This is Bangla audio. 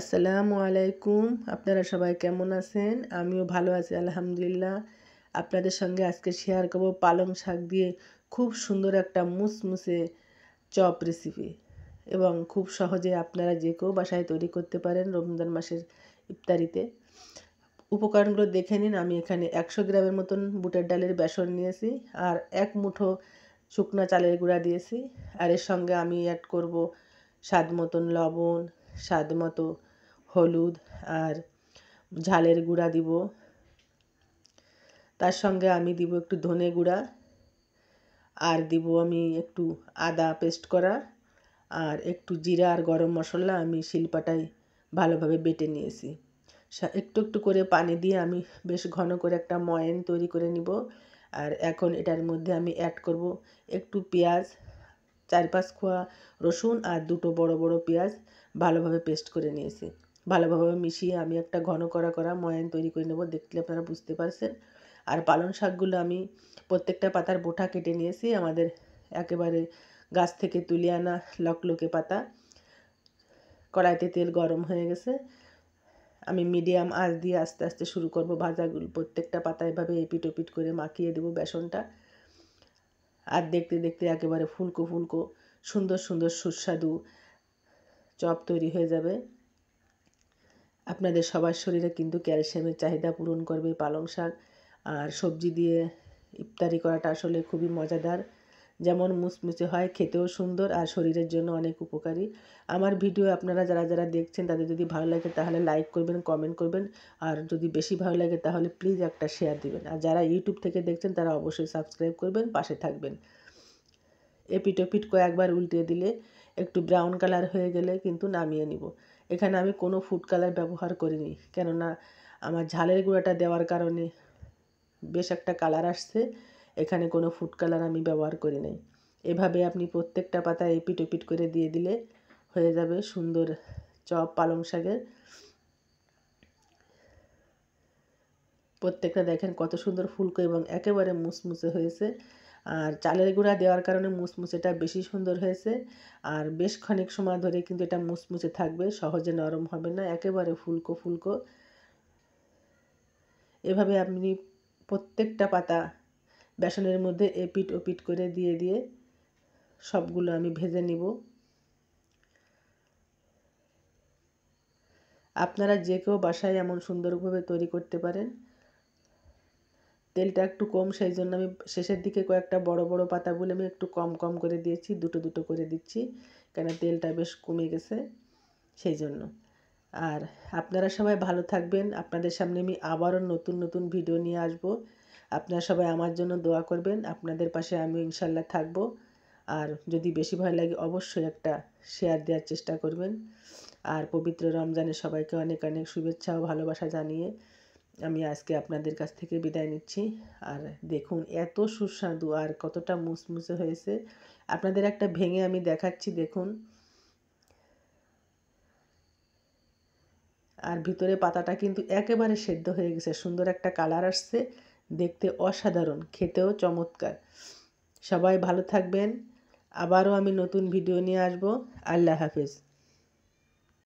আসসালামু আলাইকুম আপনারা সবাই কেমন আছেন আমিও ভালো আছি আলহামদুলিল্লাহ আপনাদের সঙ্গে আজকে শেয়ার করব পালং শাক দিয়ে খুব সুন্দর একটা মুসমুসে চপ রেসিপি এবং খুব সহজে আপনারা যে কেউ বাসায় তৈরি করতে পারেন রমজান মাসের ইফতারিতে উপকরণগুলো দেখে নিন আমি এখানে একশো গ্রামের মতন বুটের ডালের বেসন নিয়েছি আর এক মুঠো শুকনা চালের গুঁড়া দিয়েছি আর এর সঙ্গে আমি অ্যাড করব স্বাদ মতন লবণ স্বাদ মতো হলুদ আর ঝালের গুঁড়া দিব তার সঙ্গে আমি দিব একটু ধনে গুঁড়া আর দিব আমি একটু আদা পেস্ট করা আর একটু জিরা আর গরম মশলা আমি শিলপাটায় ভালোভাবে বেটে নিয়েছি একটু একটু করে পানি দিয়ে আমি বেশ ঘন করে একটা ময়েন তৈরি করে নিব আর এখন এটার মধ্যে আমি অ্যাড করব একটু পেঁয়াজ চার পাঁচ খোয়া রসুন আর দুটো বড় বড় পেঁয়াজ ভালোভাবে পেস্ট করে নিয়েছি ভালোভাবে মিশিয়ে আমি একটা ঘন করা করা ময়ান তৈরি করে নেব দেখলে আপনারা বুঝতে পারছেন আর পালং শাকগুলো আমি প্রত্যেকটা পাতার বোঠা কেটে নিয়েছি আমাদের একেবারে গাছ থেকে তুলে আনা লকলকে পাতা কড়াইতে তেল গরম হয়ে গেছে আমি মিডিয়াম আঁচ দিয়ে আস্তে আস্তে শুরু করব ভাজাগুলো প্রত্যেকটা পাতা এভাবে এপিট ওপিট করে মাখিয়ে দেবো বেসনটা আর দেখতে দেখতে একেবারে ফুলকো ফুলকো সুন্দর সুন্দর সুস্বাদু চপ তৈরি হয়ে যাবে আপনাদের সবার শরীরে কিন্তু ক্যালসিয়ামের চাহিদা পূরণ করবে পালং শাক আর সবজি দিয়ে ইফতারি করাটা আসলে খুবই মজাদার যেমন মুচমুচে হয় খেতেও সুন্দর আর শরীরের জন্য অনেক উপকারী আমার ভিডিও আপনারা যারা যারা দেখছেন তাদের যদি ভালো লাগে তাহলে লাইক করবেন কমেন্ট করবেন আর যদি বেশি ভালো লাগে তাহলে প্লিজ একটা শেয়ার দিবেন আর যারা ইউটিউব থেকে দেখছেন তারা অবশ্যই সাবস্ক্রাইব করবেন পাশে থাকবেন এপিটোপিট কয়েকবার উল্টিয়ে দিলে একটু ব্রাউন কালার হয়ে গেলে কিন্তু নামিয়ে নিব এখানে আমি কোনো ফুড কালার ব্যবহার করিনি কেননা আমার ঝালের গুঁড়াটা দেওয়ার কারণে বেশ একটা কালার আসছে এখানে কোনো ফুড কালার আমি ব্যবহার করি নাই এভাবে আপনি প্রত্যেকটা পাতা এপিট ওপিট করে দিয়ে দিলে হয়ে যাবে সুন্দর চপ পালং শাকের প্রত্যেকটা দেখেন কত সুন্দর ফুলকো এবং একেবারে মুসমুসে হয়েছে আর চালের গুঁড়া দেওয়ার কারণে মুসমুসেটা বেশি সুন্দর হয়েছে আর বেশ খানিক সময় ধরে কিন্তু এটা মুসমুসে থাকবে সহজে নরম হবে না একেবারে ফুলকো ফুলকো এভাবে আপনি প্রত্যেকটা পাতা বেসনের মধ্যে এপিট ওপিট করে দিয়ে দিয়ে সবগুলো আমি ভেজে নিব আপনারা যে কেউ বাসায় এমন সুন্দরভাবে তৈরি করতে পারেন তেলটা একটু কম সেই জন্য আমি শেষের দিকে কয়েকটা বড় বড় পাতা বলে আমি একটু কম কম করে দিয়েছি দুটো দুটো করে দিচ্ছি কেন তেলটা বেশ কমে গেছে সেই জন্য আর আপনারা সবাই ভালো থাকবেন আপনাদের সামনে আমি আবারও নতুন নতুন ভিডিও নিয়ে আসবো আপনারা সবাই আমার জন্য দোয়া করবেন আপনাদের পাশে আমি ইনশাল্লাহ থাকব আর যদি বেশি ভালো লাগে অবশ্যই একটা শেয়ার দেওয়ার চেষ্টা করবেন আর পবিত্র রমজানে সবাইকে অনেক অনেক শুভেচ্ছা ও ভালোবাসা জানিয়ে আমি আজকে আপনাদের কাছ থেকে বিদায় নিচ্ছি আর দেখুন এত সুস্বাদু আর কতটা মুসমুসে হয়েছে আপনাদের একটা ভেঙে আমি দেখাচ্ছি দেখুন আর ভিতরে পাতাটা কিন্তু একেবারে সেদ্ধ হয়ে গেছে সুন্দর একটা কালার আসছে দেখতে অসাধারণ খেতেও চমৎকার সবাই ভালো থাকবেন আবারও আমি নতুন ভিডিও নিয়ে আসবো আল্লাহ হাফেজ